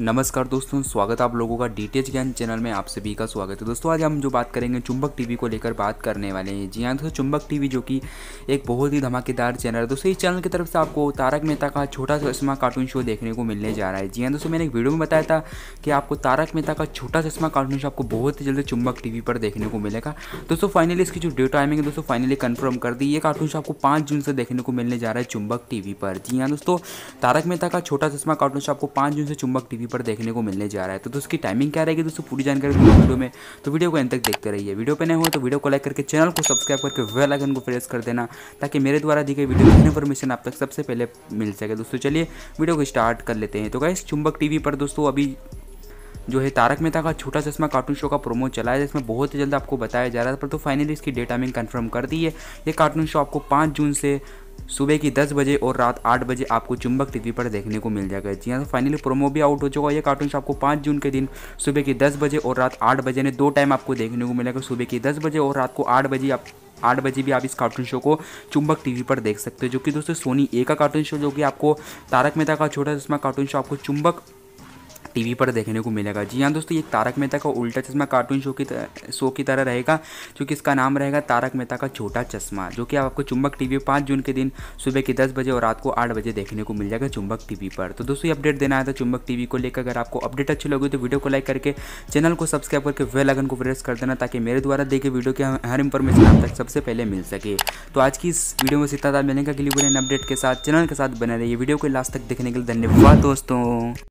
नमस्कार दोस्तों स्वागत आप लोगों का डीटेज ज्ञान चैनल में आप सभी का स्वागत है दोस्तों आज हम जो बात करेंगे चुंबक टीवी को लेकर बात करने वाले हैं जी हाँ दोस्तों चुंबक टीवी जो कि एक बहुत ही धमाकेदार चैनल है दोस्तों इस चैनल की तरफ से आपको तारक मेहता का छोटा चश्मा कार्टून शो देखने को मिलने जा रहा है जी हाँ दोस्तों मैंने एक वीडियो में बताया था कि आपको तारक मेहता का छोटा चश्मा कार्टून शो आपको बहुत ही जल्दी चुंबक टीवी पर देखने को मिलेगा दोस्तों फाइनली इसकी जो डेट टाइमिंग है दोस्तों फाइनली कन्फर्म कर दी ये कार्टून शो आपको पाँच जून से देखने को मिलने जा रहा है चुंबक टीवी पर जी हाँ दोस्तों तारक मेहता का छोटा चश्मा कार्टून शो आपको पाँच जून से चुंबक टीवी टीवी पर देखने को मिलने जा रहा है तो दोस्तों की टाइमिंग क्या रहेगी दोस्तों पूरी जानकारी वीडियो में तो वीडियो को अंत तक देखते रहिए वीडियो पर नहीं हो तो वीडियो को लाइक करके चैनल को सब्सक्राइब करके वेल आइकन को प्रेस कर देना ताकि मेरे द्वारा दी गई वीडियो की इन्फॉर्मेशन आप तक सबसे पहले मिल सके दोस्तों चलिए वीडियो को स्टार्ट कर लेते हैं तो गाइस चुंबक टीवी पर दोस्तों अभी जो है तारक मेहता का छोटा चश्मा कार्टून शो का प्रोमो चला है जिसमें बहुत ही जल्द आपको बताया जा रहा है पर तो फाइनली इसकी डेट टाइमिंग कन्फर्म कर दी है ये कार्टून शो आपको पाँच जून से सुबह की 10 बजे और रात 8 बजे आपको चुंबक टीवी पर देखने को मिल जाएगा जी हाँ फाइनली प्रोमो तो भी आउट हो चुका है ये कार्टून आपको 5 जून के दिन सुबह की 10 बजे और रात 8 बजे ने दो टाइम आपको देखने को मिलेगा सुबह की 10 बजे और रात को 8 बजे आप आठ बजे भी आप इस कार्टून शो को चुंबक टीवी पर देख सकते हो जो कि दोस्तों सोनी ए का कार्टून शो जो कि आपको तारक मेहता का छोटा उसमें कार्टून शो आपको चुंबक टीवी पर देखने को मिलेगा जी हाँ दोस्तों ये तारक मेहता का उल्टा चश्मा कार्टून शो की शो की तरह रहेगा जो कि इसका नाम रहेगा तारक मेहता का छोटा चश्मा जो कि आपको चुंबक टीवी पाँच जून के दिन सुबह के दस बजे और रात को आठ बजे देखने को मिल जाएगा चुंबक टीवी पर तो दोस्तों ये अपडेट देना आया था तो चुंबक टीवी को लेकर अगर आपको अपडेट अच्छी लगी तो वीडियो को लाइक करके चैनल को सब्सक्राइब करके वेलाइकन को प्रेस कर देना ताकि मेरे द्वारा देखे वीडियो की हर इन्फॉर्मेशन आप तक सबसे पहले मिल सके तो आज की इस वीडियो में सीता मिलेगा के लिए अपडेट के साथ चैनल के साथ बने रहिए वीडियो को लास्ट तक देखने के लिए धन्यवाद दोस्तों